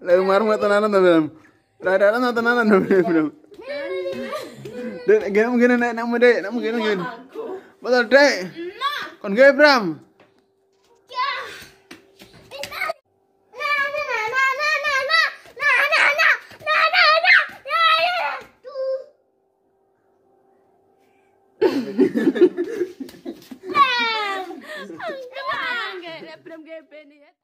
Lagu marmot tenanan tuh belum. Rada rada tenanan tuh belum. Dan gini mungkin nak nak muda, nak mungkin mungkin. Betul dek. Kon gue Bram. I'm going to